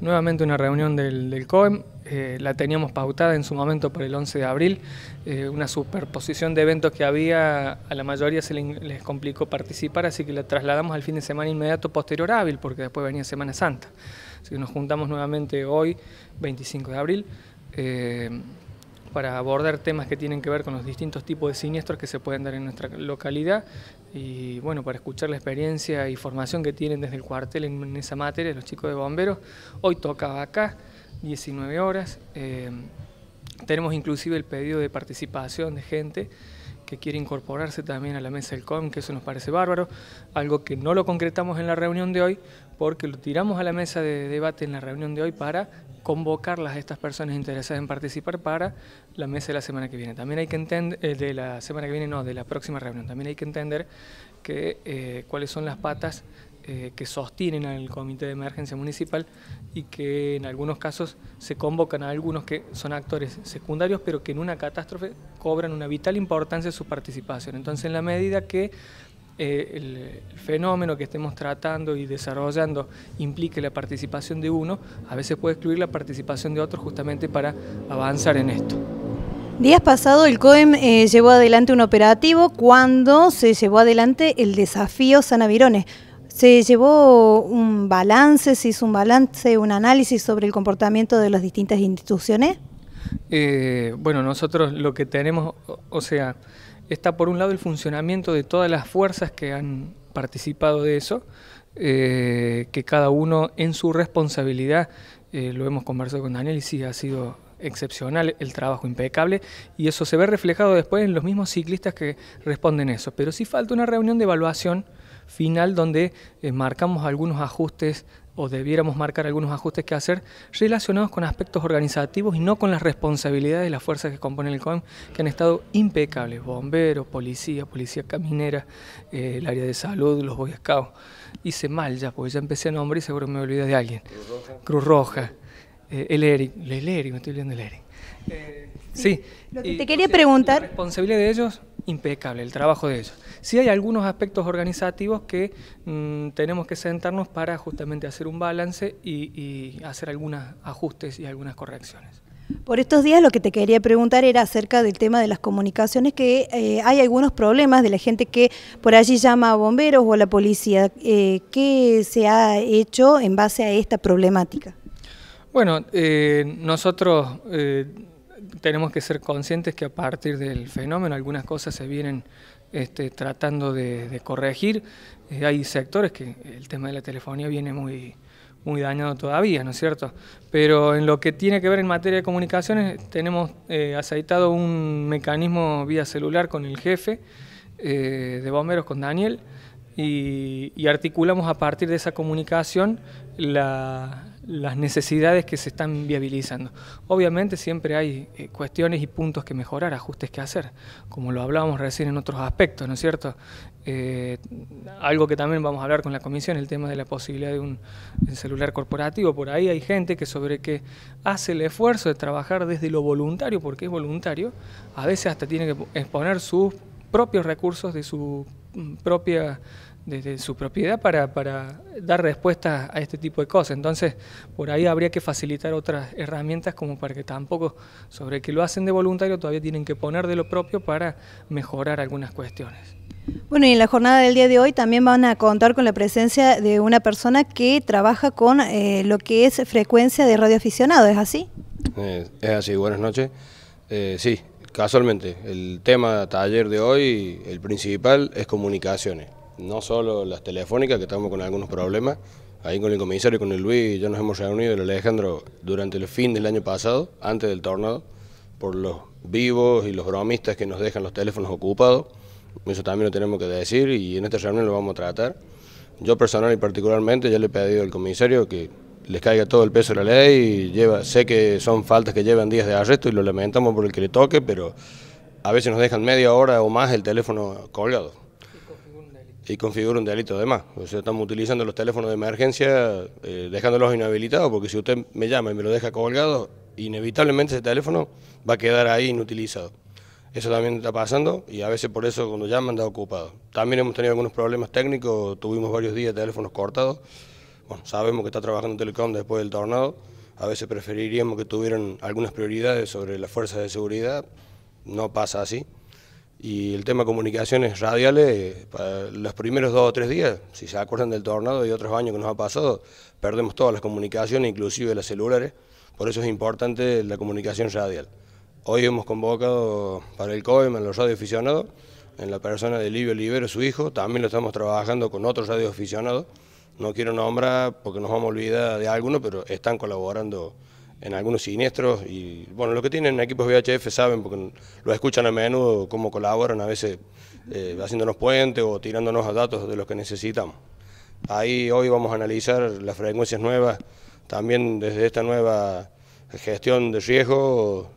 Nuevamente una reunión del, del COEM, eh, la teníamos pautada en su momento por el 11 de abril, eh, una superposición de eventos que había, a la mayoría se les, complicó participar, así que la trasladamos al fin de semana inmediato posterior hábil, porque después venía Semana Santa. Así que nos juntamos nuevamente hoy, 25 de abril. Eh, para abordar temas que tienen que ver con los distintos tipos de siniestros que se pueden dar en nuestra localidad y bueno, para escuchar la experiencia y formación que tienen desde el cuartel en, esa materia los chicos de bomberos. Hoy toca acá, 19 horas. Eh, tenemos inclusive el pedido de participación de gente que quiere incorporarse también a la mesa del COM, que eso nos parece bárbaro, algo que no lo concretamos en la reunión de hoy, porque lo tiramos a la mesa de debate en la reunión de hoy para convocarlas a estas personas interesadas en participar para la mesa de la semana que viene. También hay que entender, eh, de la semana que viene no, de la próxima reunión, también hay que entender que, eh, cuáles son las patas eh, que sostienen al Comité de Emergencia Municipal y que en algunos casos se convocan a algunos que son actores secundarios, pero que en una catástrofe cobran una vital importancia su participación. Entonces, en la medida que eh, el, fenómeno que estemos tratando y desarrollando implique la participación de uno, a veces puede excluir la participación de otro justamente para avanzar en esto. Días pasado el COEM eh, llevó adelante un operativo cuando se llevó adelante el desafío Sanavirones. Se llevó un balance, se hizo un balance, un análisis sobre el comportamiento de las distintas instituciones. Eh, bueno, nosotros lo que tenemos, o sea, está por un lado el funcionamiento de todas las fuerzas que han participado de eso, eh, que cada uno en su responsabilidad, eh, lo hemos conversado con Daniel y sí ha sido excepcional, el trabajo impecable, y eso se ve reflejado después en los mismos ciclistas que responden eso. Pero sí falta una reunión de evaluación final donde eh, marcamos algunos ajustes o debiéramos marcar algunos ajustes que hacer relacionados con aspectos organizativos y no con las responsabilidades de las fuerzas que componen el COEM, que han estado impecables, bomberos, policía, policía caminera, eh, el área de salud, los boy Hice mal ya, porque ya empecé a nombrar y seguro me olvidé de alguien. Cruz Roja. Eh, el Eric, el me estoy viendo el Eric. Eh, sí. Lo que te quería preguntar. La responsabilidad de ellos, impecable, el trabajo de ellos. Sí hay algunos aspectos organizativos que mm, tenemos que sentarnos para justamente hacer un balance y, hacer algunos ajustes y algunas correcciones. Por estos días lo que te quería preguntar era acerca del tema de las comunicaciones, que eh, hay algunos problemas de la gente que por allí llama a bomberos o a la policía. ¿Qué se ha hecho en base a esta problemática? Bueno, eh, nosotros eh, tenemos que ser conscientes que a partir del fenómeno algunas cosas se vienen este, tratando de, corregir. Eh, hay sectores que el tema de la telefonía viene muy, muy dañado todavía, ¿no es cierto? Pero en lo que tiene que ver en materia de comunicaciones, tenemos aceitado un mecanismo vía celular con el jefe de bomberos, con Daniel, y, y, articulamos a partir de esa comunicación la, las necesidades que se están viabilizando. Obviamente siempre hay eh, cuestiones y puntos que mejorar, ajustes que hacer, como lo hablábamos recién en otros aspectos, ¿no es cierto? Eh, algo que también vamos a hablar con la comisión, el tema de la posibilidad de un celular corporativo. Por ahí hay gente que sobre que hace el esfuerzo de trabajar desde lo voluntario, porque es voluntario, a veces hasta tiene que exponer sus propios recursos de su propia desde su propiedad para, dar respuesta a este tipo de cosas. Entonces, por ahí habría que facilitar otras herramientas como para que tampoco, sobre que lo hacen de voluntario, todavía tienen que poner de lo propio para mejorar algunas cuestiones. Bueno, y en la jornada del día de hoy también van a contar con la presencia de una persona que trabaja con eh, lo que es frecuencia de radioaficionado, ¿es así? Eh, es así, buenas noches. Eh, sí, Casualmente, el tema taller de hoy, el principal, es comunicaciones. No solo las telefónicas, que estamos con algunos problemas. Ahí con el comisario, con el Luis, ya nos hemos reunido, el Alejandro, durante el fin del año pasado, antes del tornado, por los vivos y los bromistas que nos dejan los teléfonos ocupados. Eso también lo tenemos que decir y en esta reunión lo vamos a tratar. Yo personal y particularmente ya le he pedido al comisario que les caiga todo el peso de la ley. sé que son faltas que llevan días de arresto y lo lamentamos por el que le toque, pero a veces nos dejan media hora o más el teléfono colgado. Y configura un delito además. O sea, estamos utilizando los teléfonos de emergencia, eh, dejándolos inhabilitados, porque si usted me llama y me lo deja colgado, inevitablemente ese teléfono va a quedar ahí inutilizado. Eso también está pasando y a veces por eso cuando llaman da ocupado. También hemos tenido algunos problemas técnicos, tuvimos varios días de teléfonos cortados sabemos que está trabajando Telecom después del tornado, a veces preferiríamos que tuvieran algunas prioridades sobre las fuerzas de seguridad, no pasa así. Y el tema de comunicaciones radiales, eh, para los primeros dos o tres días, si se acuerdan del tornado y otros años que nos ha pasado, perdemos todas las comunicaciones, inclusive las celulares, por eso es importante la comunicación radial. Hoy hemos convocado para el COEM a los radioaficionados, en la persona de Livio Olivero, su hijo, también lo estamos trabajando con otros radioaficionados, no quiero nombrar porque nos vamos a olvidar de alguno, pero están colaborando en algunos siniestros y bueno, los que tienen equipos VHF saben porque lo escuchan a menudo cómo colaboran, a veces eh, haciéndonos puentes o tirándonos a datos de los que necesitamos. Ahí hoy vamos a analizar las frecuencias nuevas, también desde esta nueva gestión de riesgo,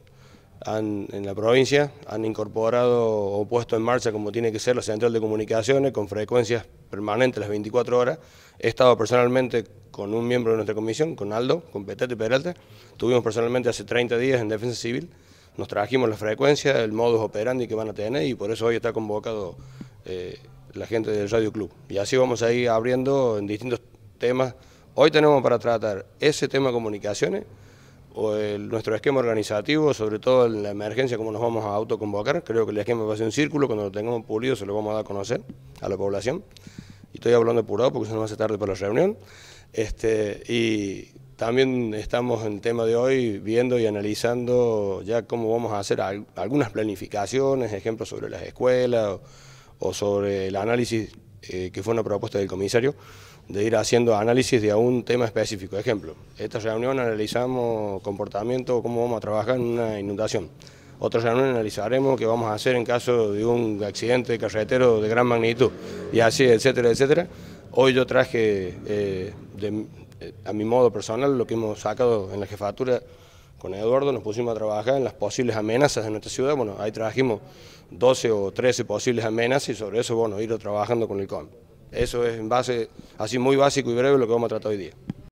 en la provincia han incorporado o puesto en marcha, como tiene que ser, la central de comunicaciones con frecuencias permanentes las 24 horas. He estado personalmente con un miembro de nuestra comisión, con Aldo, con Petete Peralta. Tuvimos personalmente hace 30 días en Defensa Civil. Nos trajimos la frecuencia, el modus operandi que van a tener y por eso hoy está convocado eh, la gente del Radio Club. Y así vamos a ir abriendo en distintos temas. Hoy tenemos para tratar ese tema de comunicaciones, o nuestro esquema organizativo, sobre todo en la emergencia, cómo nos vamos a autoconvocar. Creo que el esquema va a ser un círculo, cuando lo tengamos pulido se lo vamos a dar a conocer a la población. Y estoy hablando apurado porque se nos hace tarde para la reunión. Este, y también estamos en el tema de hoy viendo y analizando ya cómo vamos a hacer algunas planificaciones, ejemplos sobre las escuelas o, sobre el análisis eh, que fue una propuesta del comisario de ir haciendo análisis de algún tema específico. Ejemplo, esta reunión analizamos comportamiento, cómo vamos a trabajar en una inundación. Otra reunión analizaremos qué vamos a hacer en caso de un accidente carretero de gran magnitud, y así, etcétera, etcétera. Hoy yo traje, eh, eh, a mi modo personal, lo que hemos sacado en la jefatura con Eduardo, nos pusimos a trabajar en las posibles amenazas de nuestra ciudad. Bueno, ahí trajimos 12 o 13 posibles amenazas y sobre eso, bueno, ir trabajando con el com. Eso es en base, así muy básico y breve, lo que vamos a tratar hoy día.